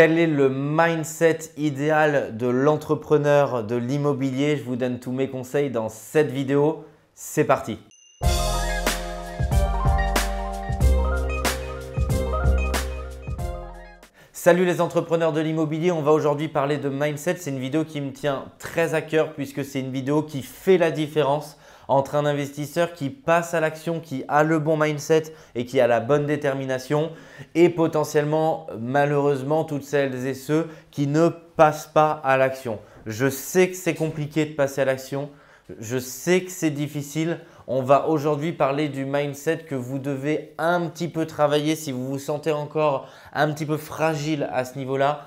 Quel est le mindset idéal de l'entrepreneur de l'immobilier Je vous donne tous mes conseils dans cette vidéo. C'est parti Salut les entrepreneurs de l'immobilier, on va aujourd'hui parler de mindset. C'est une vidéo qui me tient très à cœur puisque c'est une vidéo qui fait la différence entre un investisseur qui passe à l'action, qui a le bon mindset et qui a la bonne détermination et potentiellement, malheureusement, toutes celles et ceux qui ne passent pas à l'action. Je sais que c'est compliqué de passer à l'action. Je sais que c'est difficile. On va aujourd'hui parler du mindset que vous devez un petit peu travailler si vous vous sentez encore un petit peu fragile à ce niveau-là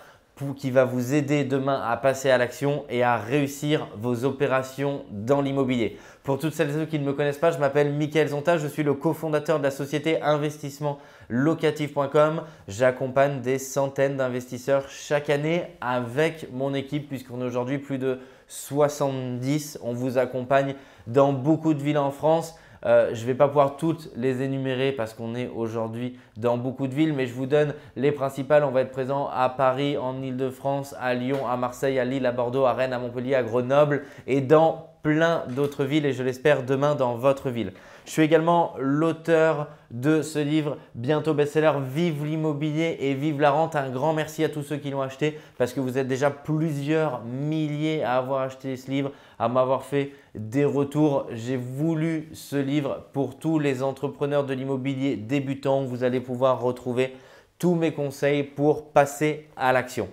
qui va vous aider demain à passer à l'action et à réussir vos opérations dans l'immobilier. Pour toutes celles et ceux qui ne me connaissent pas, je m'appelle Mickaël Zonta, je suis le cofondateur de la société investissementlocatif.com. J'accompagne des centaines d'investisseurs chaque année avec mon équipe puisqu'on est aujourd'hui plus de 70. On vous accompagne dans beaucoup de villes en France. Euh, je ne vais pas pouvoir toutes les énumérer parce qu'on est aujourd'hui dans beaucoup de villes, mais je vous donne les principales. On va être présent à Paris, en Ile-de-France, à Lyon, à Marseille, à Lille, à Bordeaux, à Rennes, à Montpellier, à Grenoble et dans plein d'autres villes et je l'espère demain dans votre ville. Je suis également l'auteur de ce livre bientôt best-seller Vive l'immobilier et vive la rente. Un grand merci à tous ceux qui l'ont acheté parce que vous êtes déjà plusieurs milliers à avoir acheté ce livre à m'avoir fait des retours. J'ai voulu ce livre pour tous les entrepreneurs de l'immobilier débutants. Vous allez pouvoir retrouver tous mes conseils pour passer à l'action.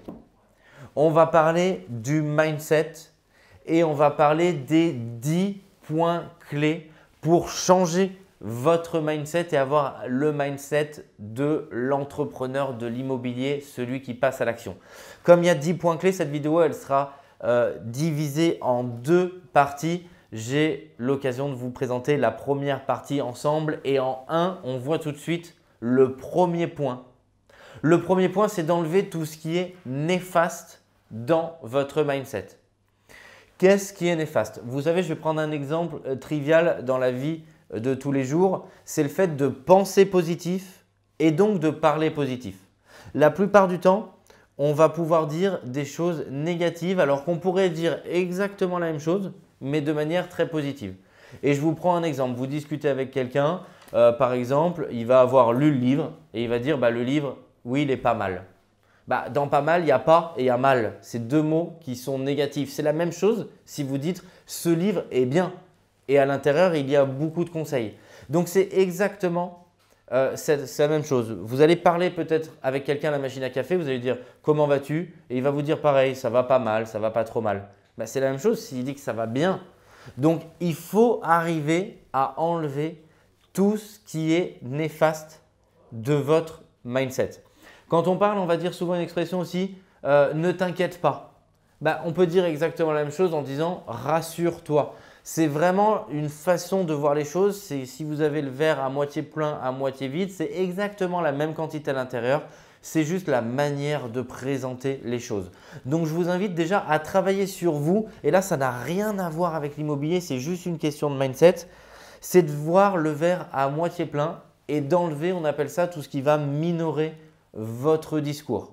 On va parler du mindset et on va parler des 10 points clés pour changer votre mindset et avoir le mindset de l'entrepreneur de l'immobilier, celui qui passe à l'action. Comme il y a 10 points clés, cette vidéo, elle sera euh, divisé en deux parties. J'ai l'occasion de vous présenter la première partie ensemble et en un, on voit tout de suite le premier point. Le premier point, c'est d'enlever tout ce qui est néfaste dans votre mindset. Qu'est-ce qui est néfaste Vous savez, je vais prendre un exemple euh, trivial dans la vie euh, de tous les jours. C'est le fait de penser positif et donc de parler positif. La plupart du temps, on va pouvoir dire des choses négatives alors qu'on pourrait dire exactement la même chose mais de manière très positive. Et je vous prends un exemple, vous discutez avec quelqu'un, euh, par exemple, il va avoir lu le livre et il va dire bah, le livre, oui, il est pas mal. Bah, dans pas mal, il y a pas et il y a mal. C'est deux mots qui sont négatifs. C'est la même chose si vous dites ce livre est bien et à l'intérieur, il y a beaucoup de conseils. Donc c'est exactement euh, c'est la même chose. Vous allez parler peut-être avec quelqu'un à la machine à café, vous allez dire comment vas-tu Et il va vous dire pareil, ça va pas mal, ça va pas trop mal. Bah, c'est la même chose s'il dit que ça va bien. Donc il faut arriver à enlever tout ce qui est néfaste de votre mindset. Quand on parle, on va dire souvent une expression aussi, euh, ne t'inquiète pas. Bah, on peut dire exactement la même chose en disant rassure-toi. C'est vraiment une façon de voir les choses. si vous avez le verre à moitié plein, à moitié vide, c'est exactement la même quantité à l'intérieur. C'est juste la manière de présenter les choses. Donc je vous invite déjà à travailler sur vous. Et là, ça n'a rien à voir avec l'immobilier, c'est juste une question de mindset. C'est de voir le verre à moitié plein et d'enlever, on appelle ça tout ce qui va minorer votre discours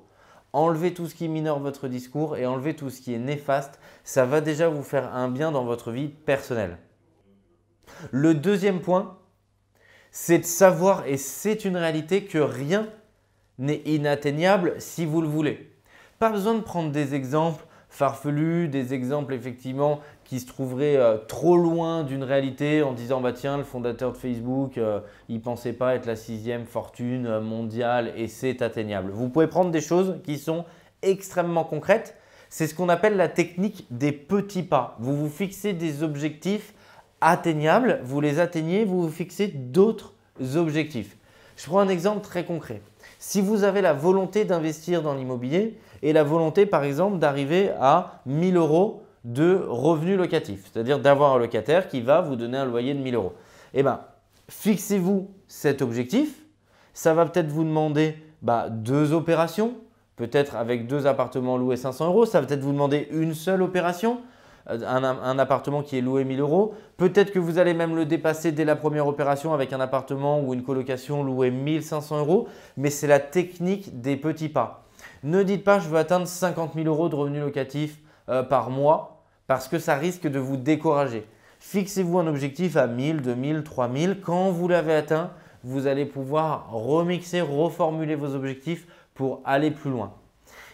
enlevez tout ce qui mineure votre discours et enlevez tout ce qui est néfaste, ça va déjà vous faire un bien dans votre vie personnelle. Le deuxième point, c'est de savoir, et c'est une réalité, que rien n'est inatteignable si vous le voulez. Pas besoin de prendre des exemples Farfelu, des exemples effectivement qui se trouveraient euh, trop loin d'une réalité en disant bah tiens le fondateur de Facebook euh, il pensait pas être la sixième fortune euh, mondiale et c'est atteignable. Vous pouvez prendre des choses qui sont extrêmement concrètes. C'est ce qu'on appelle la technique des petits pas. Vous vous fixez des objectifs atteignables, vous les atteignez, vous vous fixez d'autres objectifs. Je prends un exemple très concret. Si vous avez la volonté d'investir dans l'immobilier et la volonté, par exemple, d'arriver à 1000 euros de revenus locatifs, c'est-à-dire d'avoir un locataire qui va vous donner un loyer de 1000 euros, eh bien, fixez-vous cet objectif. Ça va peut-être vous demander bah, deux opérations, peut-être avec deux appartements loués 500 euros. Ça va peut-être vous demander une seule opération un, appartement qui est loué 1000 euros. Peut-être que vous allez même le dépasser dès la première opération avec un appartement ou une colocation louée 1500 euros, mais c'est la technique des petits pas. Ne dites pas je veux atteindre 50 000 euros de revenus locatifs euh, par mois parce que ça risque de vous décourager. Fixez-vous un objectif à 1000, 2000, 3000. Quand vous l'avez atteint, vous allez pouvoir remixer, reformuler vos objectifs pour aller plus loin.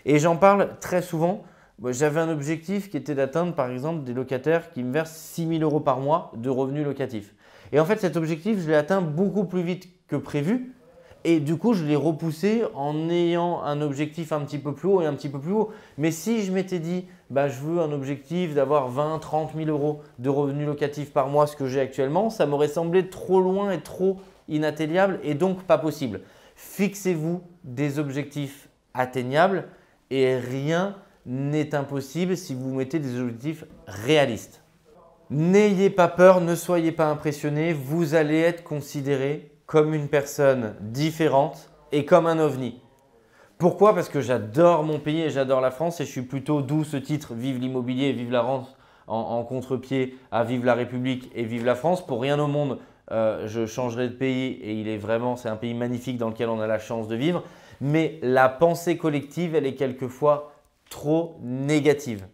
Et j'en parle très souvent j'avais un objectif qui était d'atteindre par exemple des locataires qui me versent 6 000 euros par mois de revenus locatifs. Et en fait, cet objectif, je l'ai atteint beaucoup plus vite que prévu. Et du coup, je l'ai repoussé en ayant un objectif un petit peu plus haut et un petit peu plus haut. Mais si je m'étais dit, bah, je veux un objectif d'avoir 20, 30 000 euros de revenus locatifs par mois, ce que j'ai actuellement, ça m'aurait semblé trop loin et trop inatteignable et donc pas possible. Fixez-vous des objectifs atteignables et rien n'est impossible si vous mettez des objectifs réalistes. N'ayez pas peur, ne soyez pas impressionné, vous allez être considéré comme une personne différente et comme un ovni. Pourquoi Parce que j'adore mon pays et j'adore la France et je suis plutôt d'où ce titre Vive l'immobilier vive la rente en, contre-pied à Vive la République et Vive la France. Pour rien au monde, euh, je changerai de pays et il est vraiment, c'est un pays magnifique dans lequel on a la chance de vivre. Mais la pensée collective, elle est quelquefois trop négative.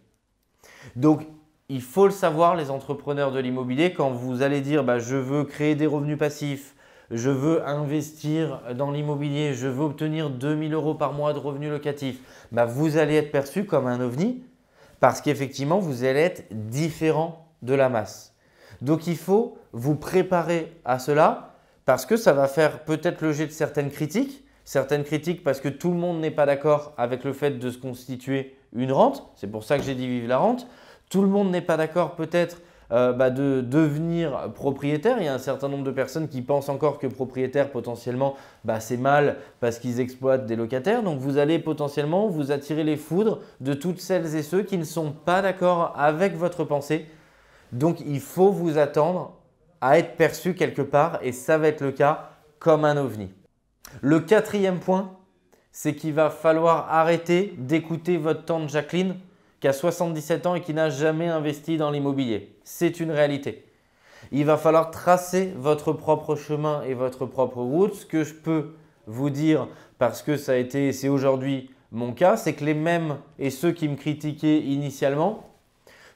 Donc, il faut le savoir, les entrepreneurs de l'immobilier, quand vous allez dire bah, je veux créer des revenus passifs, je veux investir dans l'immobilier, je veux obtenir 2000 euros par mois de revenus locatifs, bah, vous allez être perçu comme un ovni parce qu'effectivement, vous allez être différent de la masse. Donc, il faut vous préparer à cela parce que ça va faire peut-être le jet de certaines critiques, certaines critiques parce que tout le monde n'est pas d'accord avec le fait de se constituer une rente. C'est pour ça que j'ai dit vive la rente. Tout le monde n'est pas d'accord peut-être euh, bah, de devenir propriétaire. Il y a un certain nombre de personnes qui pensent encore que propriétaire potentiellement bah, c'est mal parce qu'ils exploitent des locataires. Donc vous allez potentiellement vous attirer les foudres de toutes celles et ceux qui ne sont pas d'accord avec votre pensée. Donc il faut vous attendre à être perçu quelque part et ça va être le cas comme un ovni. Le quatrième point, c'est qu'il va falloir arrêter d'écouter votre tante Jacqueline qui a 77 ans et qui n'a jamais investi dans l'immobilier. C'est une réalité. Il va falloir tracer votre propre chemin et votre propre route. Ce que je peux vous dire, parce que ça a été, c'est aujourd'hui mon cas, c'est que les mêmes et ceux qui me critiquaient initialement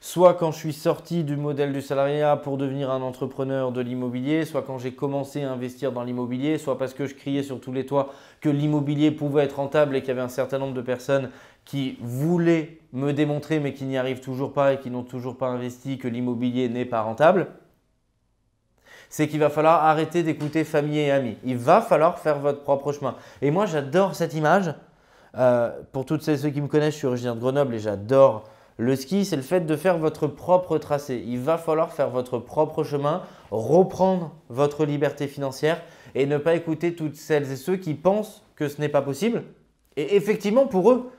soit quand je suis sorti du modèle du salariat pour devenir un entrepreneur de l'immobilier, soit quand j'ai commencé à investir dans l'immobilier, soit parce que je criais sur tous les toits que l'immobilier pouvait être rentable et qu'il y avait un certain nombre de personnes qui voulaient me démontrer mais qui n'y arrivent toujours pas et qui n'ont toujours pas investi que l'immobilier n'est pas rentable c'est qu'il va falloir arrêter d'écouter famille et amis. Il va falloir faire votre propre chemin. Et moi, j'adore cette image. Euh, pour toutes celles et ceux qui me connaissent, je suis originaire de Grenoble et j'adore le ski, c'est le fait de faire votre propre tracé. Il va falloir faire votre propre chemin, reprendre votre liberté financière et ne pas écouter toutes celles et ceux qui pensent que ce n'est pas possible. Et effectivement, pour eux,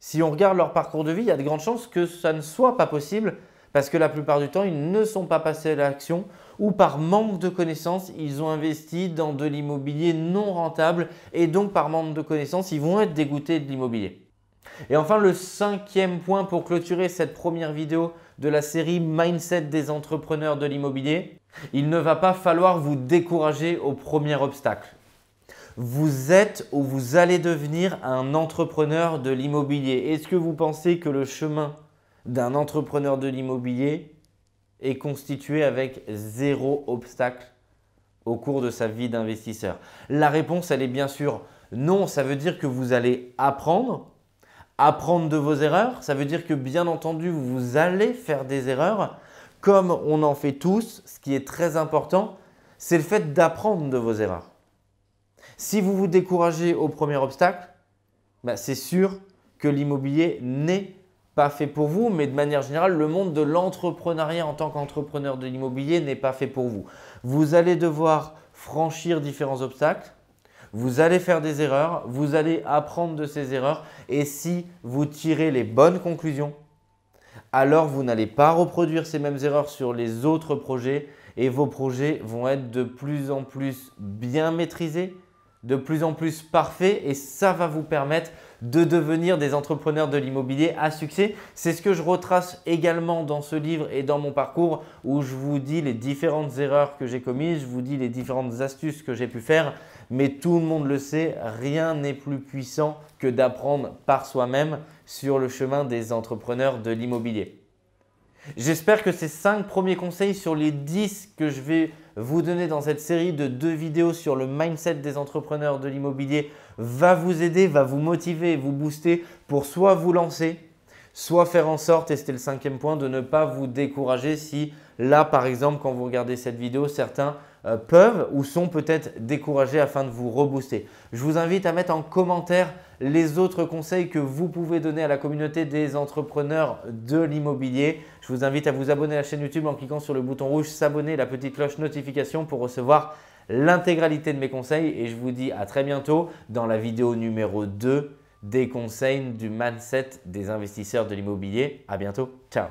si on regarde leur parcours de vie, il y a de grandes chances que ça ne soit pas possible parce que la plupart du temps, ils ne sont pas passés à l'action ou par manque de connaissances, ils ont investi dans de l'immobilier non rentable et donc par manque de connaissances, ils vont être dégoûtés de l'immobilier. Et enfin, le cinquième point pour clôturer cette première vidéo de la série Mindset des entrepreneurs de l'immobilier, il ne va pas falloir vous décourager au premier obstacle. Vous êtes ou vous allez devenir un entrepreneur de l'immobilier. Est-ce que vous pensez que le chemin d'un entrepreneur de l'immobilier est constitué avec zéro obstacle au cours de sa vie d'investisseur La réponse, elle est bien sûr non. Ça veut dire que vous allez apprendre, apprendre de vos erreurs. Ça veut dire que bien entendu, vous allez faire des erreurs, comme on en fait tous. Ce qui est très important, c'est le fait d'apprendre de vos erreurs. Si vous vous découragez au premier obstacle, bah, c'est sûr que l'immobilier n'est pas fait pour vous, mais de manière générale, le monde de l'entrepreneuriat en tant qu'entrepreneur de l'immobilier n'est pas fait pour vous. Vous allez devoir franchir différents obstacles vous allez faire des erreurs, vous allez apprendre de ces erreurs et si vous tirez les bonnes conclusions, alors vous n'allez pas reproduire ces mêmes erreurs sur les autres projets et vos projets vont être de plus en plus bien maîtrisés, de plus en plus parfait et ça va vous permettre de devenir des entrepreneurs de l'immobilier à succès. C'est ce que je retrace également dans ce livre et dans mon parcours où je vous dis les différentes erreurs que j'ai commises, je vous dis les différentes astuces que j'ai pu faire, mais tout le monde le sait, rien n'est plus puissant que d'apprendre par soi-même sur le chemin des entrepreneurs de l'immobilier. J'espère que ces 5 premiers conseils sur les 10 que je vais vous donner dans cette série de deux vidéos sur le mindset des entrepreneurs de l'immobilier va vous aider, va vous motiver, vous booster pour soit vous lancer, soit faire en sorte, et c'était le cinquième point, de ne pas vous décourager si là, par exemple, quand vous regardez cette vidéo, certains euh, peuvent ou sont peut-être découragés afin de vous rebooster. Je vous invite à mettre en commentaire les autres conseils que vous pouvez donner à la communauté des entrepreneurs de l'immobilier. Je vous invite à vous abonner à la chaîne YouTube en cliquant sur le bouton rouge s'abonner, la petite cloche notification pour recevoir l'intégralité de mes conseils et je vous dis à très bientôt dans la vidéo numéro 2 des conseils du mindset des investisseurs de l'immobilier. À bientôt. Ciao.